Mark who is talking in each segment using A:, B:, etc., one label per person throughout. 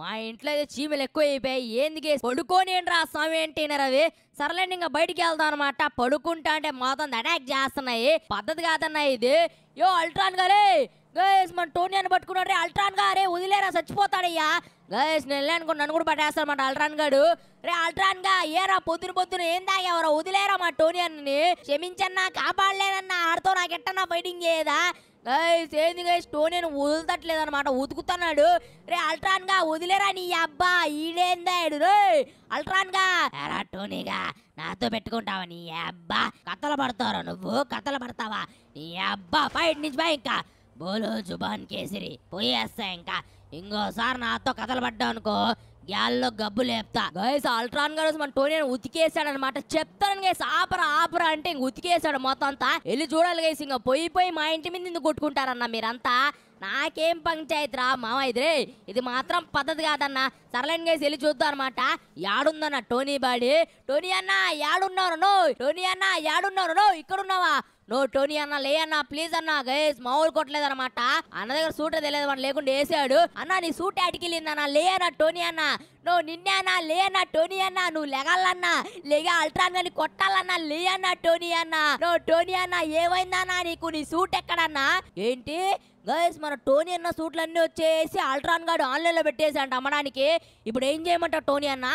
A: మా ఇంట్లో అయితే చీమలు ఎక్కువ అయిపోయాయి ఏంది పడుకోని రా స్వామి ఏంటి అవి సర్లేండి ఇంకా బయటికి వెళ్దాం అనమాట పడుకుంటా అంటే మాతో అటాక్ చేస్తున్నాయి పద్ధతి కాదన్నా ఇది యో అల్ట్రాన్ గారే గైస్ మన టోనీ అని పట్టుకున్నాడు రే అల్ట్రాన్ గా రే వదిలేరా చచ్చిపోతాడయ్యా గైస్ నేను వెళ్ళాను నన్ను కూడా పట్టేస్తాడు మాట అల్ట్రాన్ గాడు రే అల్ట్రాన్ గా ఏరా పొద్దున పొద్దున ఏం ఎవరో వదిలేరా మా టోనీ అన్నని క్షమించన్నా కాపాడలేదన్నా ఆడతో నాకు ఎట్టన్నా ఫైటింగ్ చేయదా గైస్ ఏంది గైస్ టోనీని వదులుతట్లేదు అనమాట ఉతుకుతున్నాడు రే అల్ట్రాన్ గా వదిలేరా నీ అబ్బా ఈడేందాడు రే అల్ట్రాన్ గా ఎరా గా నాతో పెట్టుకుంటావా నీ అబ్బా కథలు పడతావరా నువ్వు కథలు పడతావా నీ అబ్బా ఫైట్ నుంచి బా ఇంకా బోలు జుబాన్ కేసరి పోయేస్తా ఇంకా ఇంకోసారి నాతో కథలు పడ్డా అనుకో గ్యాల్లో గబ్బు లేపుతా గైస్ అల్ట్రాన్ గైస్ మన టోనీ ఉతికేసాడు అనమాట చెప్తాను గైస్ ఆపరా ఆపరా అంటే ఇంక ఉతికేసాడు మొత్తం అంతా వెళ్ళి చూడాలి గైస్ ఇంకా పోయి పోయి మా ఇంటి మీద ఇందుకు కొట్టుకుంటారన్న మీరంతా నాకేం పంచాయతీ రా మామైదిరే ఇది మాత్రం పద్ధతి కాదన్న సరళని గైస్ వెళ్ళి చూద్దాం అనమాట యాడుందన్న టోనీ బాడీ టోనీ అన్న యాడున్నారు టోనీ అన్న యాడున్నారు ఇక్కడ ఉన్నావా నువ్వు టోనీ అన్న లే అన్న ప్లీజ్ అన్న గైస్ మామూలు కొట్టలేదు అనమాట అన్న దగ్గర సూట్ తెలియదు వాడు లేకుండా వేసాడు అన్న నీ సూట్ అడిగిలిందన్న లే అన్న టోనీ అన్న నువ్వు నిన్నే అన్న లే అన్న టోనీ అన్న నువ్వు లెగాలన్నా లేగా అల్ట్రాన్ గాని కొట్టాలన్నా లే అన్న టోనీ అన్న నువ్వు టోనీ అన్న ఏమైందన్నా నీకు నీ సూట్ ఎక్కడన్నా ఏంటి గైస్ మన టోనీ అన్న సూట్లన్నీ వచ్చేసి అల్ట్రాన్ గాడు ఆన్లైన్లో పెట్టేసి అంట అమ్మడానికి ఇప్పుడు ఏం చేయమంటావు టోనీ అన్న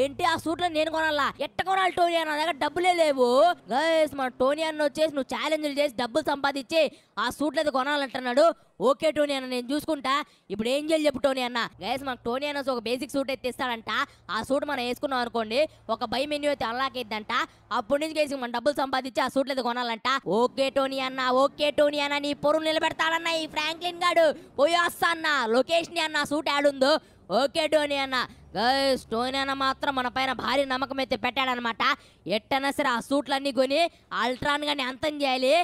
A: ఏంటి ఆ సూట్ నేను కొనాలా ఎట్ట కొనాలి టోనీ అన్న దగ్గర డబ్బులే లేవు గైస్ మన టోనీ అన్న వచ్చేసి నువ్వు ఛాలెంజ్లు చేసి డబ్బులు సంపాదించి ఆ సూట్లు అయితే కొనాలంటున్నాడు ఓకే టోనీ అన్న నేను చూసుకుంటా ఇప్పుడు ఏం చేయాలి చెప్పు టోనీ అన్న గైస్ మనకు టోనీ అన్న ఒక బేసిక్ సూట్ అయితే ఇస్తాడంట ఆ సూట్ మనం వేసుకున్నాం అనుకోండి ఒక బై మెన్యూ అయితే అన్లాక్ అయిద్దంట అప్పటి నుంచి గైస్ మనం డబ్బులు సంపాదించి ఆ సూట్లు అయితే కొనాలంట ఓకే టోనీ అన్న ఓకే టోనీ అన్న నీ పొరుగు నిలబెడతాడన్న ఈ ఫ్రాంక్లిన్ గాడు వస్తా అన్న లొకేషన్ అన్న సూట్ ఉందో ఓకే టోనీ అన్న స్టోన్ అయినా మాత్రం మన పైన భారీ నమ్మకం అయితే పెట్టాడనమాట ఎట్టైనా సరే ఆ సూట్లన్నీ కొని అల్ట్రాన్ గాని అంతం చేయాలి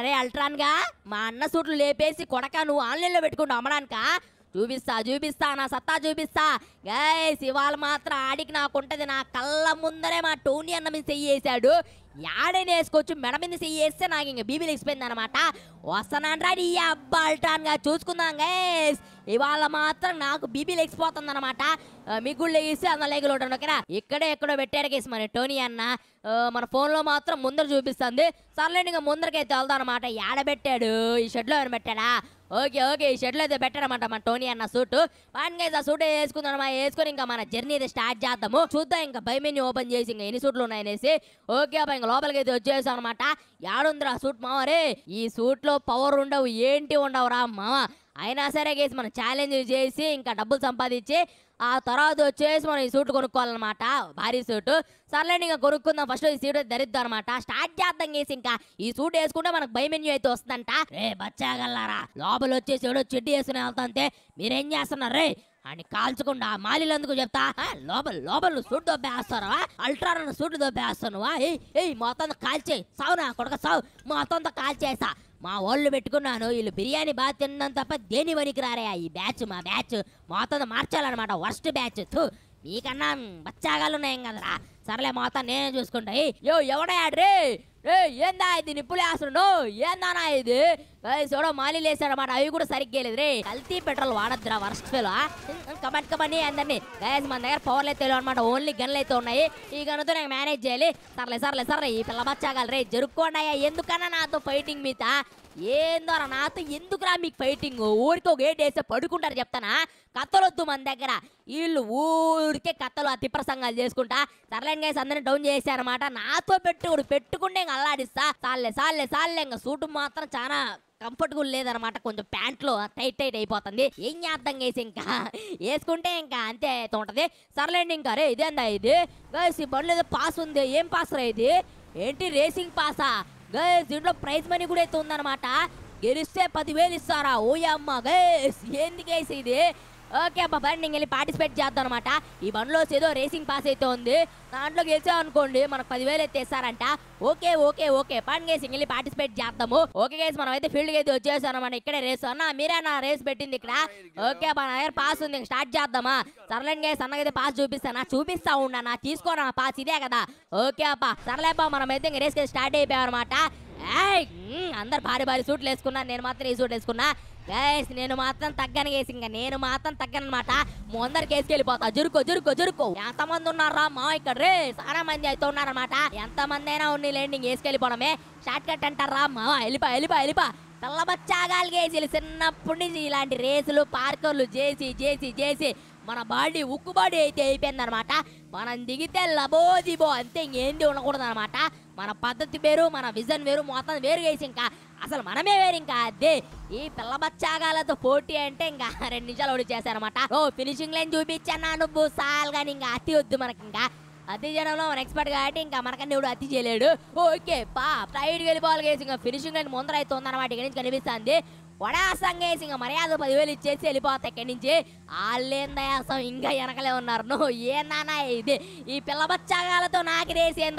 A: అరే అల్ట్రాన్ గా మా అన్న సూట్లు లేపేసి కొడక నువ్వు ఆన్లైన్లో పెట్టుకుంటావు అమ్మడానికా చూపిస్తా చూపిస్తా నా సత్తా చూపిస్తా గైస్ ఇవాళ మాత్రం ఆడికి నాకుంటది నా కళ్ళ ముందరే మా టోనీ అన్న మీద చెయ్యేశాడు యాడైనా వేసుకోవచ్చు మెడ మీద వేస్తే నాకు ఇంక బీబీలు ఎక్స్పోయింది అనమాట వస్తానంటే ఈ అబ్బాల్టాన్గా చూసుకుందాం గైస్ ఇవాళ మాత్రం నాకు బీబీలు ఎక్స్పోతుంది అనమాట మీకు కూడా లేగిస్తే అందులో ఉంటాను ఓకేనా ఇక్కడే ఎక్కడో పెట్టాడు కేసు మన టోనీ అన్న మన ఫోన్లో మాత్రం ముందర చూపిస్తుంది సర్లేండి ఇంకా ముందరకైతే వెళ్దాం అనమాట ఏడబెట్టాడు పెట్టాడు ఈ షెడ్లో ఎవరు పెట్టాడా ఓకే ఓకే ఈ షర్ట్లు అయితే పెట్టడమంట మన టోనీ అన్న సూట్ పాన్ గైజ్ ఆ సూట్ వేసుకుందాం వేసుకొని ఇంకా మన జర్నీ అయితే స్టార్ట్ చేద్దాము చూద్దాం ఇంకా బై మెన్యూ ఓపెన్ చేసి ఇంకా ఎన్ని సూట్లు ఉన్నాయనేసి ఓకే అబ్బా ఇంకా లోపలికి అయితే వచ్చేసాం అనమాట యాడుందిరా సూట్ మావరే ఈ సూట్లో పవర్ ఉండవు ఏంటి ఉండవురా మావా అయినా సరే గేసి మనం ఛాలెంజ్ చేసి ఇంకా డబ్బులు సంపాదించి ఆ తర్వాత వచ్చేసి మనం ఈ సూట్ కొనుక్కోవాలన్నమాట భారీ సూట్ సర్లేండి ఇంకా కొనుక్కుందాం ఫస్ట్ ఈ సీట్ ధరిద్దాం అనమాట స్టార్ట్ చేద్దాం గేసి ఇంకా ఈ సూట్ వేసుకుంటే మనకు భయమెన్యూ అయితే వస్తుందంట రే బచ్చాగల్లారా లోపల వచ్చేసి ఎవడో చెడ్డి వేసుకుని వెళ్తాంతే మీరేం చేస్తున్నారు రే అని కాల్చకుండా మాలిలందుకు చెప్తా లోపల లోపల సూట్ దొబ్బేస్తారా అల్ట్రా సూట్ వా ఏ మొత్తం కాల్చేయి సావు నా కొడక సావు మొత్తం కాల్చేసా మా వాళ్ళు పెట్టుకున్నాను వీళ్ళు బిర్యానీ బాగా తిన్నాను తప్ప దేని వనికి రారా ఈ బ్యాచ్ మా బ్యాచ్ మాతో మార్చాలన్నమాట వర్స్ట్ బ్యాచ్ నీకన్నా బచ్చాగాలు ఉన్నాయి కదరా సర్లే మాత నేనే చూసుకుంటాయి యో ఎవడయాడ్రే ఏ ఏందా ఇది నిప్పులు వేస్తున్నాడు ఏందానా ఇది చూడ మాలి అన్నమాట అవి కూడా సరిగ్గా లేదు రే కల్తీ పెట్రోల్ వాడద్దురా వర్స్ట్ ఫెల్ కమెంట్ కబడ్డీ అందరినీ గైస్ మన దగ్గర పవర్లు అయితే అనమాట ఓన్లీ గన్లు అయితే ఉన్నాయి ఈ గన్నుతో నేను మేనేజ్ చేయాలి సర్లే సర్లే సర్లే ఈ పిల్ల బచ్చాగాలి రే జరుక్కోండి అయ్యా ఎందుకన్నా నాతో ఫైటింగ్ మీద ఏందోరా నాతో ఎందుకురా మీకు ఫైటింగ్ ఊరికి ఒక ఏడు వేసే పడుకుంటారు చెప్తానా కత్తలొద్దు మన దగ్గర వీళ్ళు ఊరికే కత్తలు అతి ప్రసంగాలు చేసుకుంటా సర్లేని గైస్ అందరిని డౌన్ చేశారనమాట నాతో పెట్టుకుడు పెట్టుకుంటే ఇంకా అల్లాడిస్తా సాల్లే సాలే సాల్లే ఇంకా సూటు మాత్రం చాలా కంఫర్ట్గా లేదనమాట కొంచెం ప్యాంట్లో టైట్ టైట్ అయిపోతుంది ఏం చేద్దాం చేసి ఇంకా వేసుకుంటే ఇంకా అంతే ఉంటుంది సర్లేండి ఇంకా రే ఇదేందా ఇది గైస్ ఈ బండ్లు ఏదో పాస్ ఉంది ఏం పాస్ రా ఇది ఏంటి రేసింగ్ పాసా గైస్ దీంట్లో ప్రైజ్ మనీ కూడా అయితే ఉందన్నమాట గెలిస్తే పదివేలు ఇస్తారా ఓయమ్మ గైస్ ఏంది గైస్ ఇది ఓకే అబ్బా బండి నేను వెళ్ళి పార్టిసిపేట్ చేద్దాం అనమాట ఈ బండిలో ఏదో రేసింగ్ పాస్ అయితే ఉంది దాంట్లో అనుకోండి మనకు పదివేలు అయితే ఇస్తారంట ఓకే ఓకే ఓకే పండుగ వెళ్ళి పార్టిసిపేట్ చేద్దాము ఓకే గేసి మనం అయితే ఫీల్డ్కి అయితే వచ్చేసాం అనమాట ఇక్కడే రేస్ అన్న మీరే నా రేస్ పెట్టింది ఇక్కడ ఓకే మన దగ్గర పాస్ ఉంది స్టార్ట్ చేద్దామా సర్లేండి గేసి అన్నగైతే పాస్ చూపిస్తానా చూపిస్తా ఉండనా తీసుకోరా పాస్ ఇదే కదా ఓకే అబ్బా సర్లేపా మనం అయితే రేస్ స్టార్ట్ అయిపోయాం అనమాట అందరు భారీ భారీ సూట్లు వేసుకున్నారు నేను మాత్రం ఈ సూట్ వేసుకున్నా గైస్ నేను మాత్రం తగ్గని కేసు ఇంకా నేను మాత్రం తగ్గను అనమాట ముందరు కేసుకి వెళ్ళిపోతా జురుకో జురుకో జురుకో ఎంత మంది ఉన్నారా మా ఇక్కడ రే చాలా మంది అయితే ఉన్నారనమాట ఎంత మంది అయినా ఉండి లేండి వేసుకెళ్ళిపోవడమే షార్ట్ కట్ అంటారా మా వెళ్ళిపా వెళ్ళిపా వెళ్ళిపా తెల్లబచ్చాగాలు గేసీలు చిన్నప్పటి నుంచి ఇలాంటి రేసులు పార్కర్లు చేసి చేసి చేసి మన బాడీ ఉక్కు బాడీ అయితే అయిపోయింది అనమాట మనం దిగితే లబోదిబో అంతే ఇంకేంది ఉండకూడదు అనమాట మన పద్ధతి వేరు మన విజన్ వేరు మొత్తం వేరు వేసి ఇంకా అసలు మనమే వేరు ఇంకా అదే ఈ పిల్ల బాగాలతో పోటీ అంటే ఇంకా రెండు నిమిషాలు చేశారు చేశారనమాట ఓ ఫినిషింగ్ లైన్ చూపించాను నువ్వు సాల్ కానీ ఇంకా అతి వద్దు మనకి ఇంకా అతి జనంలో మన ఎక్స్పర్ట్ కాబట్టి ఇంకా మనకన్నా ఎవడు అతి చేయలేడు ఓకే పా సైడ్కి వెళ్ళిపోవాలి ఇంకా ఫినిషింగ్ లైన్ ముందర అయితే ఉందన్నమాట ఇక్కడి నుంచి కనిపిస్తుంది వడాసంగా వేసి ఇంకా మర్యాద పదివేలు ఇచ్చేసి వెళ్ళిపోతాయి ఎక్కడి నుంచి వాళ్ళేందయాసం ఇంకా వెనకలే ఉన్నారు నువ్వు ఏందన్నా ఇది ఈ పిల్లబచ్చాగాలతో నాకు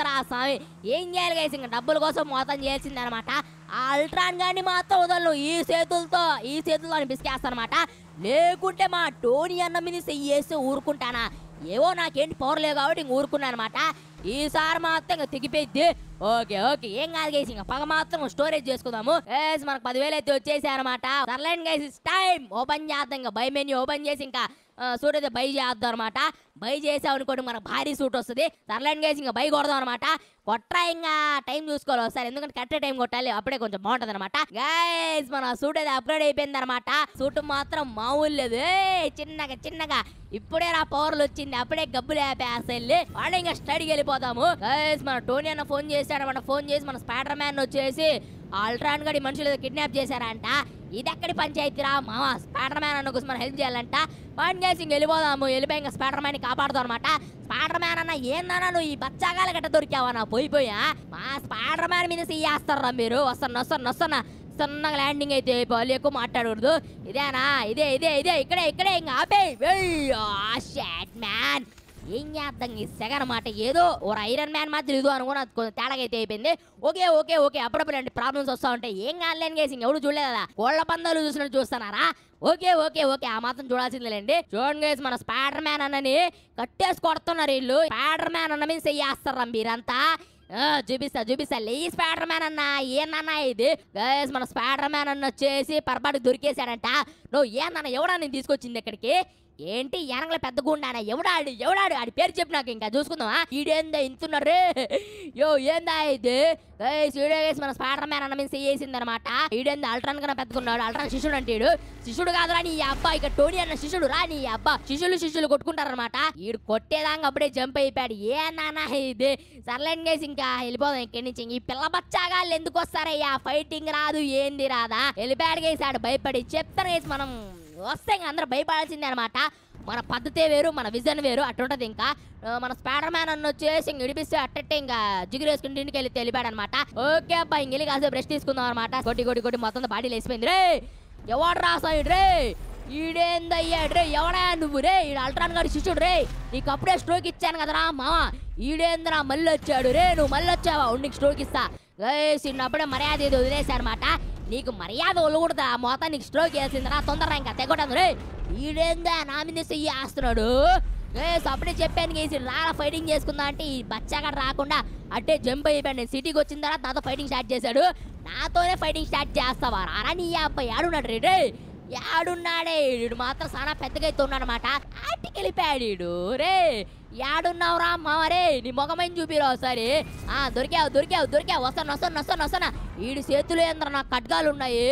A: రా స్వామి ఏం చేయాలి గైస్ ఇంకా డబ్బుల కోసం మోతం చేసింది అనమాట ఆ అల్ట్రాన్ గాని మాత్రం వదలను ఈ చేతులతో ఈ చేతులతో అనమాట లేకుంటే మా టోనీ అన్న మీద వేసి ఊరుకుంటానా ఏవో నాకేంటి పవర్ కాబట్టి ఇంక ఊరుకున్నాను అనమాట ఈసారి మాత్రం ఇంకా తెగిపోయింది ఓకే ఓకే ఏం కాదు గైస్ ఇంకా పగ మాత్రం స్టోరేజ్ చేసుకుందాము మనకు పదివేలు అయితే వచ్చేసాయి అనమాట సర్లైన్ గైస్ టైం ఓపెన్ చేద్దాం ఇంకా బై మెన్యూ ఓపెన్ చేసి ఇంకా సూట్ బై చేద్దాం అనమాట బై చేసాం అనుకోండి మనకు భారీ సూట్ వస్తుంది సర్లైన్ గేసి ఇంకా బై కొడదాం అనమాట కొట్రా ఇంకా టైం చూసుకోవాలి ఒకసారి ఎందుకంటే కరెక్ట్ టైం కొట్టాలి అప్పుడే కొంచెం బాగుంటుంది అనమాట గైస్ మన సూట్ అయితే అప్గ్రేడ్ అయిపోయింది అనమాట సూట్ మాత్రం మామూలు చిన్నగా చిన్నగా ఇప్పుడే నా పవర్లు వచ్చింది అప్పుడే గబ్బులు ఆపేసెళ్ళి వాళ్ళు ఇంకా స్టడీకి వెళ్ళిపోతాము గైస్ మన టోనీ అన్న ఫోన్ చేశాడు అనమాట ఫోన్ చేసి మన స్పైడర్ మ్యాన్ వచ్చేసి ఆల్ట్రాన్ గడి మనుషులు కిడ్నాప్ చేశారంట ఇదెక్కడి పంచాయతీరా మామ స్పాడర్ మ్యాన్ అన్న కోసం హెల్ప్ చేయాలంట పాయింట్ చేసి వెళ్ళిపోదాము వెళ్ళిపోయి ఇంకా స్పాడర్ మ్యాన్ కాపాడుతాం అనమాట స్పాడర్ మ్యాన్ అన్న ఏందన్నా నువ్వు ఈ బచ్చాగాల గట్ట దొరికావా పోయి పోయా మా స్పాడర్ మ్యాన్ మీద సీయేస్తారా మీరు వస్తాను వస్తాను వస్తున్నా సన్నగా ల్యాండింగ్ అయితే బాల్ ఎక్కువ మాట్లాడకూడదు ఇదేనా ఇదే ఇదే ఇదే ఇక్కడే ఇక్కడే ఇంకా ఆపే మ్యాన్ ఏం చేద్దాం ఈ సెగ అనమాట ఏదో ఓ ఐరన్ మ్యాన్ మాత్రం ఇదో అనుకుని కొంచెం అయితే అయిపోయింది ఓకే ఓకే ఓకే అప్పుడప్పుడు అంటే ప్రాబ్లమ్స్ వస్తూ ఉంటాయి ఏం కాలేని గేసింగ్ ఎవరు చూడలేదు కదా కోళ్ల పందాలు చూసినట్టు చూస్తున్నారా ఓకే ఓకే ఓకే ఆ మాత్రం చూడాల్సిందేలేండి చూడండి గేసి మన స్పైడర్ మ్యాన్ అన్నని కట్టేసి కొడుతున్నారు వీళ్ళు స్పైడర్ మ్యాన్ అన్న మీద చెయ్యేస్తారా మీరంతా చూపిస్తా చూపిస్తా లే స్పైడర్ మ్యాన్ అన్న ఏందన్నా ఇది గైస్ మన స్పైడర్ మ్యాన్ అన్న వచ్చేసి పొరపాటు దొరికేశాడంట నువ్వు ఏనన్నా ఎవడా నేను తీసుకొచ్చింది ఇక్కడికి ఏంటి ఎనగల పెద్ద గుండానా ఎవడాడు ఎవడాడు ఆడి పేరు చెప్పు నాకు ఇంకా చూసుకుందామా ఈడేందా ఇంతున్నారు యో ఏందా ఇది సీడేసి మన స్పాటర్ మ్యాన్ అన్న మీద చేసింది అనమాట ఈడేంది అల్ట్రాన్ కన్నా పెద్దకున్నాడు అల్ట్రాన్ శిష్యుడు అంటే శిష్యుడు కాదురా నీ అబ్బా ఇక టోనీ అన్న శిష్యుడు రా నీ అబ్బా శిష్యులు శిష్యులు కొట్టుకుంటారు అనమాట ఈడు కొట్టేదాకా అప్పుడే జంప్ అయిపోయాడు ఏ నానా ఇది సర్లేండ్ గేసి ఇంకా వెళ్ళిపోదాం ఇక్కడి నుంచి ఈ పిల్ల బచ్చాగా ఎందుకు వస్తారయ్యా ఫైటింగ్ రాదు ఏంది రాదా వెళ్ళిపోయాడు గేసాడు భయపడి చెప్తాను గేసి మనం వస్తే ఇంకా అందరూ భయపడాల్సిందే అనమాట మన పద్ధతే వేరు మన విజన్ వేరు అట్టుంటది ఇంకా మన స్పైడర్ మ్యాన్ అన్న వచ్చేసి ఇంక ఇడిపిస్తే అట్టట్టే ఇంకా జిగురు వేసుకుని ఇంటికి వెళ్ళి తెలిపాడు అనమాట ఓకే అబ్బా వెళ్ళి కాసేపు బ్రష్ తీసుకుందాం అనమాట కొట్టి కొట్టి కొట్టి మొత్తం బాడీలు వేసిపోయింది రే ఎవడు రాసాయి రే ఈడేందయ్యా రే ఎవడా నువ్వు రే ఈ అల్ట్రాన్ గారి శిష్యుడు రే నీకు అప్పుడే స్ట్రోక్ ఇచ్చాను కదరా మావా ఈడేంద్రా మళ్ళీ వచ్చాడు రే నువ్వు మళ్ళీ వచ్చావా ఉండికి స్ట్రోక్ ఇస్తా వేసి అప్పుడే మర్యాద ఏదో అనమాట నీకు మర్యాద ఒలుగుడుదా మోత నీకు స్ట్రోక్ వేసిందిరా తొందర ఇంకా తెగొట్టదు రే వీడేందా నామినేషన్ చేస్తున్నాడు ఏ అప్పుడే చెప్పాను కేసి రా ఫైటింగ్ చేసుకుందా అంటే ఈ బచ్చాగా రాకుండా అట్టే జంప్ అయిపోయాడు నేను సిటీకి వచ్చిన తర్వాత నాతో ఫైటింగ్ స్టార్ట్ చేశాడు నాతోనే ఫైటింగ్ స్టార్ట్ చేస్తావా రా నీ అబ్బాయి ఆడున్నాడు రే ఆడున్నాడే వీడు మాత్రం చాలా పెద్దగా అయితే ఉన్నాడనమాట అట్టుకెళ్ళిపోయాడు రే యాడున్నావురా మామరే నీ మొగమైన చూపిరా ఒకసారి ఆ దొరికావు దొరికావు దొరికావు వస్తాను వస్తాను వస్తాను వస్తాను ఈడు చేతులు ఏంద్రా నా కట్గాలు ఉన్నాయి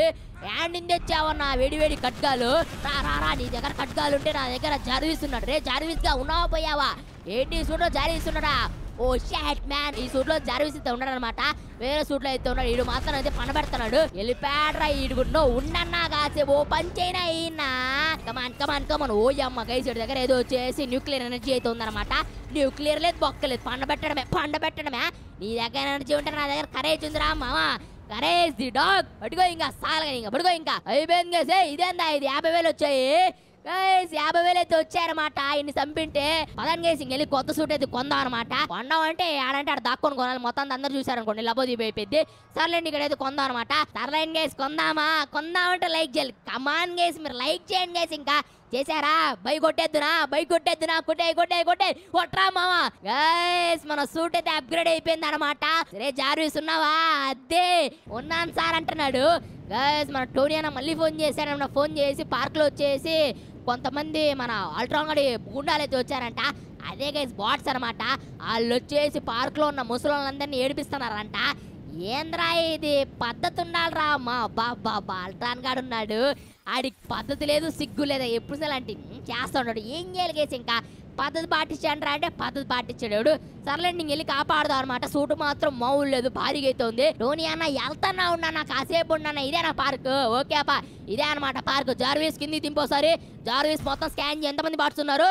A: యాడిని తెచ్చావన్నా వేడివేడి ఖడ్గాలు రా రా రా నీ దగ్గర కట్గాలు ఉంటే నా దగ్గర జార్వీస్ ఉన్నాడు రే జార్వీస్గా ఉన్నావా పోయావా ఏంటి చూడో జారీస్ ఉన్నాడా ఓ షాట్ మ్యాన్ ఈ సూట్ లో జర్వీస్ అయితే ఉన్నాడు అనమాట వేరే సూట్ లో అయితే ఉన్నాడు ఈడు మాత్రం అయితే పనబెడుతున్నాడు వెళ్ళిపోయాడ్రా ఈడుకుంటున్నా ఉండన్నా కాసేపు ఓ పంచైనా అయినా కమాన్ కమాన్ కమాన్ ఓ అమ్మ గైసుడి దగ్గర ఏదో వచ్చేసి న్యూక్లియర్ ఎనర్జీ అయితే ఉందన్నమాట న్యూక్లియర్ లేదు బొక్కలేదు పండబెట్టడమే పండబెట్టడమే నీ దగ్గర ఎనర్జీ ఉంటే నా దగ్గర కరేజ్ ఉందిరా మామా కరేజ్ ది డాగ్ పట్టుకో ఇంకా సాలగా ఇంకా పట్టుకో ఇంకా అయిపోయింది ఇదేందా ఇది యాభై వేలు వచ్చాయి యాభై వేలు అయితే వచ్చారన్నమాట ఆయన్ని చంపింటే పదన్ గేసింగ్ వెళ్ళి కొత్త సూట్ అయితే కొందాం అనమాట కొందాం అంటే ఆడంటే ఆడ దక్కుని కొనాలి మొత్తం అందరు చూసారనుకోండి లబోది అయిపోయింది సర్లేండి ఇక్కడ అయితే కొందాం అనమాట సర్లేండి గేసి కొందామా కొందామంటే లైక్ చేయాలి కమాన్ గేసి మీరు లైక్ చేయండి గేసి ఇంకా చేశారా బై కొట్టేద్దునా బై కొట్టేద్దునా కొట్టే కొట్టే కొట్టే కొట్రా మామా గైస్ మన సూట్ అయితే అప్గ్రేడ్ అయిపోయింది అనమాట రే జార్విస్ ఉన్నావా అదే ఉన్నాను సార్ అంటున్నాడు గైస్ మన టోనీ అన్న మళ్ళీ ఫోన్ చేశాడు ఫోన్ చేసి పార్క్లో వచ్చేసి కొంతమంది మన అల్ట్రాంగడి గుండాలు అయితే వచ్చారంట అదే గైస్ బాట్స్ అనమాట వాళ్ళు వచ్చేసి పార్క్లో ఉన్న ముసలందరినీ ఏడిపిస్తున్నారంట ఏంద్రా ఇది పద్ధతి ఉండాలరా మా బాబా అల్ట్రాన్ గాడు ఉన్నాడు ఆడికి పద్ధతి లేదు సిగ్గు లేదా ఎప్పుడు అంటే చేస్తూ ఉన్నాడు ఏం గేసి ఇంకా పద్ధతి పాటించాడు అంటే పద్ధతి పాటించాడు సర్లే నీకు వెళ్ళి కాపాడదాం అనమాట సూటు మాత్రం మావులు లేదు భారీగా అవుతుంది ఉంది ధోని అన్న వెళ్తానా ఉన్నా కాసేపు ఇదే ఇదేనా పార్క్ ఓకే అప్ప ఇదే అనమాట పార్క్ జార్వీస్ కింది దింపోసారి జార్వీస్ మొత్తం స్కాన్ ఎంతమంది పాడుతున్నారు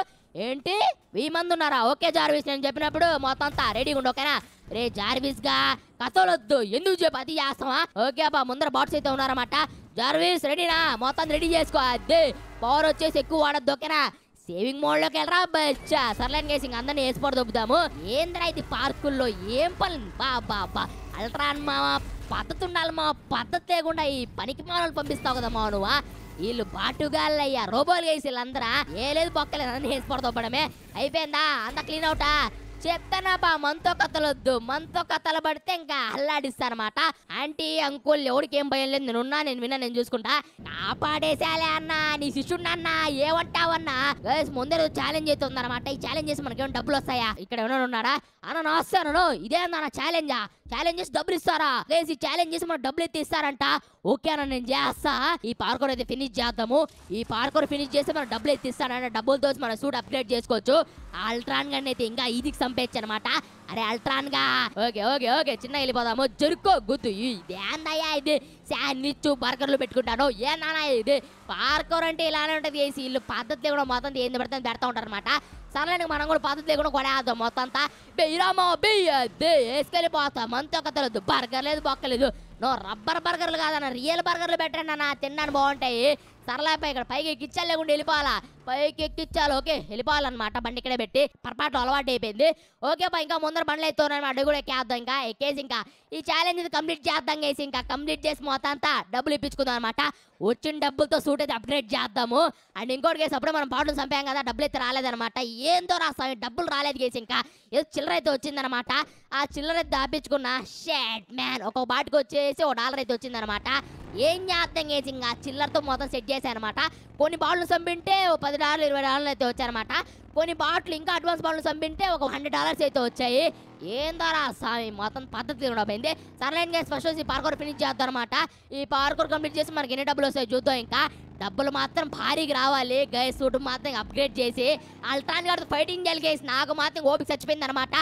A: ఏంటి వెయ్యి మంది ఉన్నారా ఓకే జార్వీస్ నేను చెప్పినప్పుడు మొత్తం అంతా రెడీగా ఉండు ఓకేనా రే జార్వీస్ గా కథలొద్దు ఎందుకు చెప్పు అది చేస్తావా ఓకే అబ్బా ముందర బాట్స్ అయితే ఉన్నారన్నమాట జార్వీస్ రెడీనా మొత్తం రెడీ చేసుకో అదే పవర్ వచ్చేసి ఎక్కువ వాడద్దు ఓకేనా సేవింగ్ మోడ్ లోకి వెళ్ళరా బచ్చా సర్లైన్ కేసింగ్ అందరిని వేసిపోడు దొబ్బుతాము ఏందిరా ఇది పార్కుల్లో ఏం పని బా బా బా అల్ట్రాన్ మామ పద్ధతి ఉండాలి మా పద్ధతి లేకుండా ఈ పనికి మానవులు పంపిస్తావు కదా మా నువ్వు వీళ్ళు బాటుగాళ్ళయ్యా రోబోలు వేసి వీళ్ళందరా ఏ లేదు బొక్కలేదు అందరినీ వేసి పడతాం అయిపోయిందా అంతా క్లీన్ అవుటా చెప్తానా మంతో మనతో కథలొద్దు మనతో కథలు పడితే ఇంకా అన్నమాట ఆంటీ అంకుల్ ఎవడికేం భయం లేదు నేనున్నా నేను విన్నా నేను చూసుకుంటా కాపాడేసాలే అన్నా నీ శిష్యుడిని అన్నా ఏమంటావన్నా ముందర ఛాలెంజ్ అయితే ఈ ఛాలెంజ్ చేసి మనకేం డబ్బులు వస్తాయా ఇక్కడ ఏమైనా ఉన్నాడా అన్న నా అను ఇదే అన్న ఛాలెంజా ఛాలెంజ్ చేసి డబ్బులు ఇస్తారా లేదు ఛాలెంజ్ చేసి మనం డబ్బులు ఎత్తి ఇస్తారంట ఓకే అన్న నేను చేస్తా ఈ పార్కోర్ అయితే ఫినిష్ చేద్దాము ఈ పార్కోర్ ఫినిష్ చేస్తే మనం డబ్బులు డబ్బులు డబ్బులతో మన సూట్ అప్గ్రేడ్ చేసుకోవచ్చు అల్ట్రాన్ గన్ అయితే ఇంకా ఈదికి సంపేయచ్చు అనమాట అరే అల్ట్రాన్ గా ఓకే ఓకే ఓకే చిన్న వెళ్ళిపోదాము జరుకో గుద్దు ఇదేందయ్యా ఇది శాండ్విచ్ బర్గర్లు పెట్టుకుంటాను ఏ నానా ఇది పార్కర్ అంటే ఇలానే ఉంటుంది వేసి వీళ్ళు పద్ధతి కూడా మొత్తం ఏంది పెడితే పెడతా ఉంటారు అనమాట సరే మనం కూడా పద్ధతి లేకుండా కొనేద్దాం మొత్తం అంతా బెయ్యరామో బెయ్యద్దే వేసుకెళ్ళిపోతాం అంతే ఒక తెలియదు బర్గర్ లేదు బొక్కలేదు నో రబ్బర్ బర్గర్లు కాదన్న రియల్ బర్గర్లు పెట్టండి అన్న తిన్నాను బాగుంటాయి సరళాపై ఇక్కడ పైకి ఎక్కించాలి లేకుండా వెళ్ళిపోవాలా పైకి ఎక్కించాలి ఓకే వెళ్ళిపోవాలన్నమాట బండి ఇక్కడే పెట్టి పొరపాటు అలవాటు అయిపోయింది ఓకే పా ఇంకా ముందర బండ్లు ఎత్తున్నాను అడ్డు కూడా ఎక్కేద్దాం ఇంకా ఎక్కేసి ఇంకా ఈ ఛాలెంజ్ కంప్లీట్ చేద్దాం వేసి ఇంకా కంప్లీట్ చేసి మొత్తం అంతా డబ్బులు ఇప్పించుకుందాం అనమాట వచ్చిన డబ్బులతో సూట్ అయితే అప్గ్రేడ్ చేద్దాము అండ్ ఇంకోటి కేసు మనం పాటలు చంపాం కదా డబ్బులు అయితే రాలేదనమాట ఏందో రాస్తాం డబ్బులు రాలేదు కేసు ఇంకా ఏదో చిల్లర అయితే వచ్చిందనమాట ఆ చిల్లర అయితే దాపించుకున్న షాట్ మ్యాన్ ఒక బాటికి వచ్చేసి ఒక డాలర్ అయితే వచ్చిందనమాట ఏం జ్ఞాపకం చేసి ఇంకా చిల్లర్తో మొత్తం సెట్ చేశానమాట కొన్ని బాటిల్ చంపింటే ఓ పది డాలర్లు ఇరవై డాలర్లు అయితే వచ్చాయనమాట కొన్ని బాటిల్ ఇంకా అడ్వాన్స్ బాటిల్ చంపింటే ఒక హండ్రెడ్ డాలర్స్ అయితే వచ్చాయి ఏం ద్వారా స్వామి మొత్తం పద్ధతి కూడా పోయింది సర్లైన్గా స్పెషల్స్ ఈ పార్కూర్ ఫినిష్ చేద్దాం అనమాట ఈ పార్కూర్ కంప్లీట్ చేసి మనకి ఎన్ని డబ్బులు వస్తాయి చూద్దాం ఇంకా డబ్బులు మాత్రం భారీగా రావాలి గైస్ సూట్ మాత్రం అప్గ్రేడ్ చేసి అల్ట్రాన్ గారితో ఫైటింగ్ జరిగేసి నాకు మాత్రం ఓపిక చచ్చిపోయింది అనమాట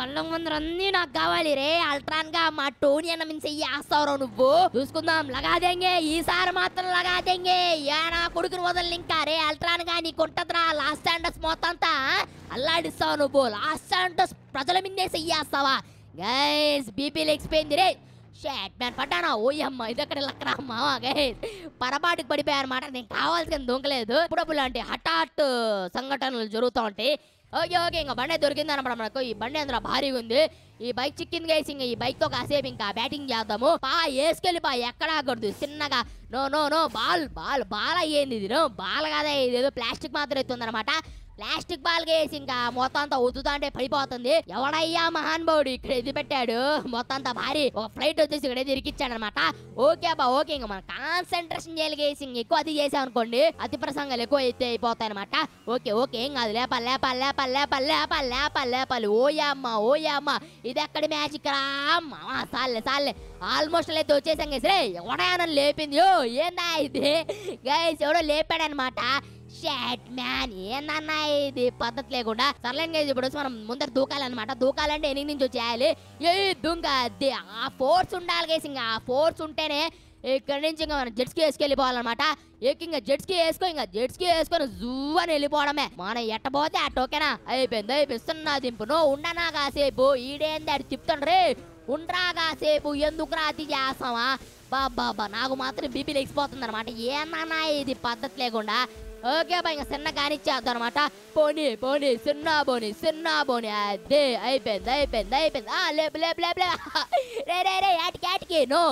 A: కళ్ళ ముందర అన్ని నాకు కావాలి రే అల్ట్రాన్ గా మా టోని అన్న మించి వేస్తావురావు నువ్వు చూసుకుందాం లగాదేంగే ఈసారి మాత్రం లగాదేంగే ఏ నా కొడుకుని వదలని ఇంకా రే అల్ట్రాన్ గా నీకు ఉంటదిరా లాస్ట్ స్టాండర్స్ మొత్తం అంతా అల్లాడిస్తావు నువ్వు లాస్ట్ స్టాండర్స్ ప్రజల మిందే చెయ్యేస్తావా గైస్ బీపీలు ఎక్స్పోయింది రే షాట్ మ్యాన్ పట్టానా ఓయమ్మ ఇది అక్కడ లక్కరా గైస్ పొరపాటుకు పడిపోయారు అనమాట నేను కావాల్సిన దొంగలేదు అప్పుడప్పుడు లాంటి హఠాత్ సంఘటనలు జరుగుతూ ఉంటాయి ఓకే ఓకే ఇంకా బండి దొరికింది అనమాట మనకు ఈ బండి అందులో భారీగా ఉంది ఈ బైక్ చిక్కింది వేసి ఇంకా ఈ బైక్ తో కాసేపు ఇంకా బ్యాటింగ్ చేద్దాము పా వేసుకెళ్ళి పా ఎక్కడ ఆగకూడదు చిన్నగా no no no ball ball ball అయ్యింది ఇది బాల్ కాదా ఇదేదో ప్లాస్టిక్ మాత్రం ఎత్తుంది అనమాట ప్లాస్టిక్ బాల్ వేసి ఇంకా మొత్తం అంతా అంటే పడిపోతుంది ఎవడయ్యా బౌడు ఇక్కడ ఎది పెట్టాడు మొత్తం అంతా భారీ ఒక ఫ్లైట్ వచ్చేసి ఇక్కడ తిరిగిచ్చాడు అనమాట ఓకే అబ్బా ఓకే ఇంకా మనం కాన్సన్ట్రేషన్ చేయాలి గేసింగ్ ఎక్కువ అది చేసాం అనుకోండి అతి ప్రసంగాలు ఎక్కువ అయితే అయిపోతాయి అనమాట ఓకే ఓకే ఏం కాదు లేపాలి లేపాలి లేపాలి లేపాలి లేపాలి లేపాలి లేపాలి ఓయమ్మ ఓయమ్మ ఇది ఎక్కడ మ్యాజిక్ రా సాలే సాలే ఆల్మోస్ట్ అయితే వచ్చేసాం గైస్ రే ఎవడయానని లేపింది ఏందా ఇది గైస్ ఎవడో లేపాడనమాట షాట్ మ్యాన్ ఏందన్నా ఇది పద్ధతి లేకుండా సర్లేంగా ఇప్పుడు మనం ముందర దూకాలన్నమాట దూకాలంటే ఎనిమిది నుంచి వచ్చేయాలి ఏ దుంగ అది ఆ ఫోర్స్ ఉండాలి గేసి ఇంకా ఆ ఫోర్స్ ఉంటేనే ఇక్కడ నుంచి ఇంకా మనం జెట్స్కి వేసుకెళ్ళిపోవాలన్నమాట ఇంకా జెట్స్కి వేసుకో ఇంకా జెట్స్కి వేసుకొని జూ అని వెళ్ళిపోవడమే మనం ఎట్టపోతే అటు ఓకేనా అయిపోయింది అయిపోయిస్తున్నా దింపును ఉండనా కాసేపు ఈడేంది అది చెప్తాను రే ఉండరా కాసేపు ఎందుకు రాతి చేస్తావా బాబా నాకు మాత్రం బీపీ లెగిసిపోతుంది అనమాట ఏమన్నా ఇది పద్ధతి లేకుండా ఓకే బా ఇంకా సిన్న కానిచ్చేద్దాం అనమాట పోనీ పోనీ సిన్న పోనీ సిన్న పోనీ అదే అయిపోయింది అయిపోయింది అయిపోయింది లేపు లేపు లేపు లేపు రే రే రే యాటికి యాటికి నో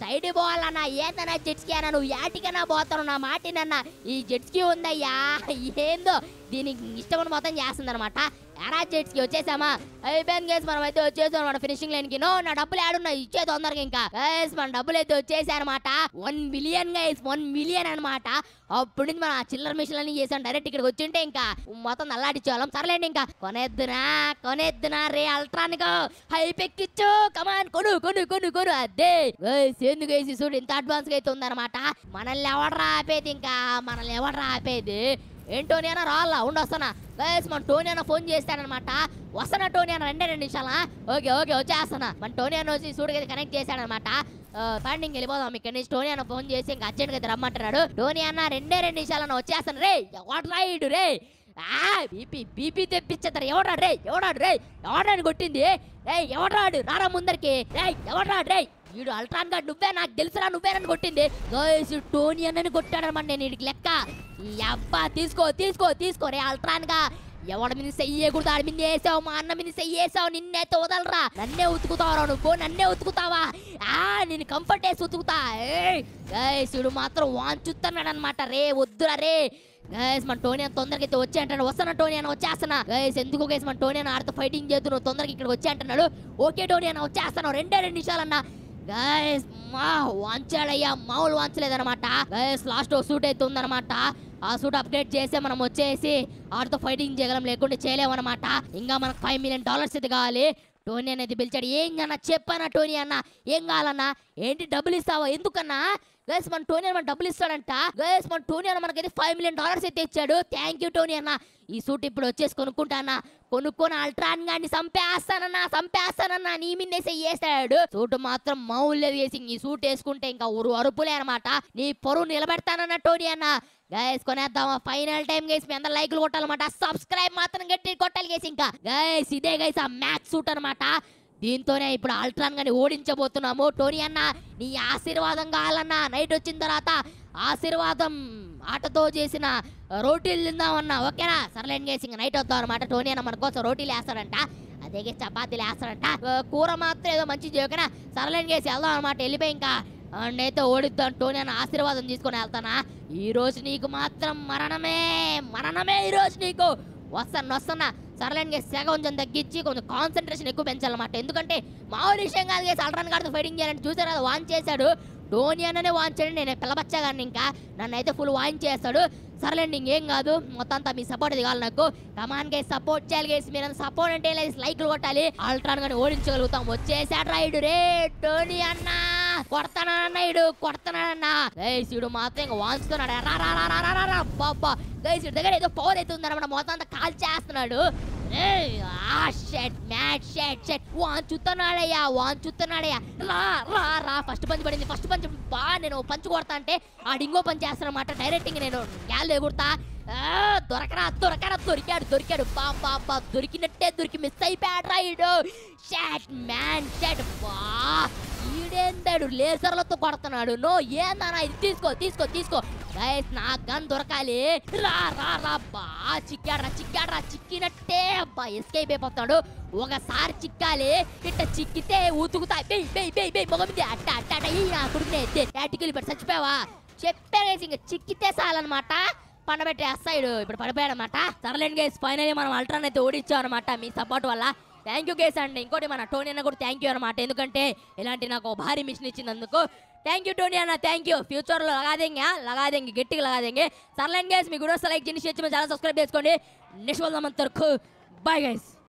A: సైడ్ పోవాలన్నా ఏందన్నా జెట్స్కి అన్నా నువ్వు యాటికన్నా పోతాను నా మాటినన్నా ఈ జెట్స్కి ఉందయ్యా ఏందో దీనికి ఇష్టమని మొత్తం చేస్తుందనమాట ఎరా కి వచ్చేసామా అయిపోయింది గేస్ మనం అయితే వచ్చేసాం మన ఫినిషింగ్ లైన్ కి నో నా డబ్బులు ఆడున్నాయి ఇచ్చే తొందరగా ఇంకా గేస్ మన డబ్బులు అయితే వచ్చేసానమాట one million guys one million అనమాట అప్పుడు మన ఆ చిల్లర మిషన్ అని చేసాం డైరెక్ట్ ఇక్కడికి వచ్చింటే ఇంకా మొత్తం అల్లాడిచ్చేవాళ్ళం సర్లేండి ఇంకా కొనేద్దునా కొనేద్దునా రే అల్ట్రానిక్ ఇచ్చు కమాన్ కొను కొను కొను కొను అదే ఎందుకు వేసి చూడు ఇంత అడ్వాన్స్ గా అయితే ఉందన్నమాట మనల్ని ఎవడరా ఆపేది ఇంకా మనల్ని ఎవడరా ఆపేది ఏంటోని టోనీ అన్న ఉండు ఉండొస్తానా గైస్ మన టోనీ అన్న ఫోన్ చేస్తానమాట వస్తానా టోనీ అన్న రెండే రెండు నిమిషాలా ఓకే ఓకే వచ్చేస్తానా మన టోనీ అన్న వచ్చి సూడికి కనెక్ట్ చేశాడనమాట పండింగ్ వెళ్ళిపోదాం ఇక్కడ నుంచి టోనీ అన్న ఫోన్ చేసి ఇంకా అర్జెంట్ అయితే రమ్మంటున్నాడు టోనీ అన్న రెండే రెండు నిమిషాలన్న వచ్చేస్తాను రే వాట్ రైడ్ రే బీపీ బీపీ తెప్పించేస్తారు ఎవడాడు రే ఎవడాడు రే ఎవడాడు కొట్టింది రే ఎవడాడు రారా ముందరికి రే ఎవడాడు రే వీడు అల్ట్రాన్ గా నువ్వే నాకు తెలుసురా నువ్వేనని కొట్టింది గైస్ టోనీ అని కొట్టాడనమాట నేను వీడికి లెక్క అబ్బా తీసుకో తీసుకో తీసుకో రే అల్ట్రాన్ గా ఎవడ మీద సెయ్యకూడదు ఆడి మీద వేసావు మా అన్న మీద సెయ్యేసావు నిన్నే వదలరా నన్నే ఉతుకుతావరా నువ్వు నన్నే ఉతుకుతావా ఆ నేను కంఫర్ట్ వేసి ఉతుకుతా గైసుడు మాత్రం వాంచుతున్నాడు అనమాట రే వద్దురా రే గైస్ మన టోనీ తొందరగా అయితే వచ్చే అంటాడు వస్తాను టోనీ అని వచ్చేస్తానా గైస్ ఎందుకు గైస్ మన టోనీ అని ఆడుతూ ఫైటింగ్ చేస్తున్నావు తొందరగా ఇక్కడికి వచ్చే అంటున్నాడు ఓకే టోనీ అని వచ్చేస్తాను రెండే రెండు నిమిషాలన్నా గైస్ మా వంచాడయ్యా మామూలు వంచలేదనమాట గైస్ లాస్ట్ ఒక సూట్ అయితే ఉందనమాట ఆ సూట్ అప్డేట్ చేసి మనం వచ్చేసి ఆడితో ఫైటింగ్ చేయగలం లేకుంటే చేయలేమన్నమాట ఇంకా మనకు ఫైవ్ మిలియన్ డాలర్స్ అయితే కావాలి టోనీ అనేది పిలిచాడు ఏం అన్న చెప్పన్నా టోనీ అన్న ఏం కావాలన్నా ఏంటి డబ్బులు ఇస్తావా ఎందుకన్నా గైస్ మన టోనీ అన్న డబ్బులు ఇస్తాడంట గైస్ మన టోనీ అన్న మనకైతే ఫైవ్ మిలియన్ డాలర్స్ అయితే ఇచ్చాడు థ్యాంక్ యూ టోనీ అన్న ఈ సూట్ ఇప్పుడు వచ్చేసి కొనుక్కుంటా అన్న కొనుక్కొని అల్ట్రాన్ గాని సంపేస్తానన్నా సంపేస్తానన్నా నీ మీదేసి వేసాడు సూట్ మాత్రం మౌల్యం వేసి ఈ సూట్ వేసుకుంటే ఇంకా ఊరు అరుపులే అనమాట నీ పొరువు నిలబెడతానన్న టోనీ అన్న గైస్ కొనేద్దామా ఫైనల్ టైం గైస్ మీ అందరు లైక్లు కొట్టాలన్నమాట సబ్స్క్రైబ్ మాత్రం గట్టి కొట్టాలి గైస్ ఇంకా గైస్ ఇదే గైస్ ఆ మ్యాచ్ సూట్ అనమాట దీంతోనే ఇప్పుడు అల్ట్రాన్ గాని ఓడించబోతున్నాము టోనీ అన్న నీ ఆశీర్వాదం కావాలన్నా నైట్ వచ్చిన తర్వాత ఆశీర్వాదం ఆటతో చేసిన రోటీలు తిందామన్నా ఓకేనా సర్లైన్ గేసింగ్ నైట్ వద్దాం అనమాట టోనీ అన్న మన కోసం రోటీలు వేస్తాడంట అదేగే చపాతీలు వేస్తాడంట కూర మాత్రం ఏదో మంచి ఓకేనా సర్లైన్ గేసి వెళ్దాం అనమాట వెళ్ళిపోయి ఇంకా నేనైతే ఓడిద్దాం టోనీ అన్న ఆశీర్వాదం తీసుకొని వెళ్తానా ఈ రోజు నీకు మాత్రం మరణమే మరణమే ఈ రోజు నీకు వస్తాను వస్తున్నా సరళన్ గేస్ సెగ కొంచెం తగ్గించి కొంచెం కాన్సన్ట్రేషన్ ఎక్కువ పెంచాలన్నమాట ఎందుకంటే మామూలు విషయం కాదు గేస్ అల్రాన్ గారితో ఫైటింగ్ చేయాలని చూసారు అది వాన్ చేశాడు ధోని అన్ననే వాంచాడు నేను కానీ ఇంకా నన్ను అయితే ఫుల్ వాయించేస్తాడు సరేలేండి ఇంకేం కాదు మొత్తం అంతా మీ సపోర్ట్ ఇది కావాలి నాకు కమాన్ గేస్ సపోర్ట్ చేయాలి గేసి మీరు సపోర్ట్ అంటే లైక్లు కొట్టాలి అల్ట్రాన్ గాని ఓడించగలుగుతాం వచ్చేసాడు రైడు రే ధోని అన్నా కొడతానన్నాడు కొడతానన్నా గైస్ మాత్రం ఇంకా వాంచుతున్నాడు రా రా రా రా రా రా బాబా గైస్ దగ్గర ఏదో పవర్ అయితే ఉందన్నమాట మొత్తం అంతా కాల్ చేస్తున్నాడు ఆ మ్యాట్ వాంచుతున్నాడయ్యా వాంచుతున్నాడయ్యా రా రా రా ఫస్ట్ పంచి పడింది ఫస్ట్ పంచి బా నేను పంచ్ కొడతా అంటే ఆ డింగో చేస్తాను చేస్తానమాట డైరెక్ట్ ఇంక నేను గ్యాల్ ఎగుడతా దొరకరా దొరకరా దొరికాడు దొరికాడు బా దొరికినట్టే దొరికి మిస్ అయిపోయాడు రాయుడు షాట్ మ్యాన్ షాట్ బా ఈడేందాడు లేజర్లతో కొడుతున్నాడు నో ఏందన్నా ఇది తీసుకో తీసుకో తీసుకో గైస్ నా గన్ దొరకాలి రా రా రా బా చిక్కాడ్రా చిక్కాడ్రా చిక్కినట్టే అబ్బా ఎస్కేప్ అయిపోతాడు ఒకసారి చిక్కాలి ఇట్ట చిక్కితే ఉతుకుతా బెయ్ బెయ్ బెయ్ బెయ్ మొగమిది అట్ట అట్ట అట్ట ఈ నా కుడినే టాటికలు పెట్టి చచ్చిపోయావా చెప్పాను ఇంకా చిక్కితే చాలన్నమాట పండబెట్టే అస్సైడు ఇప్పుడు పడిపోయాడు అనమాట సర్లేండి గైస్ ఫైనల్ మనం అల్ట్రాన్ అయితే ఓడిచ్చాం అనమాట మీ సపోర్ట్ వల్ల థ్యాంక్ యూ కేసు అండి ఇంకోటి మన టోనీ అన్న కూడా థ్యాంక్ యూ అనమాట ఎందుకంటే ఇలాంటి నాకు భారీ మిషన్ ఇచ్చినందుకు థ్యాంక్ యూ టోనీ అన్న థ్యాంక్ యూ ఫ్యూచర్లో లగాదేంగా లగాదేంగి గట్టిగా లగాదేంగి సర్లైన్ గైస్ మీ కూడా లైక్ చేసి చాలా సబ్స్క్రైబ్ చేసుకోండి నెక్స్ట్ వల్ల మన బాయ్ గైస్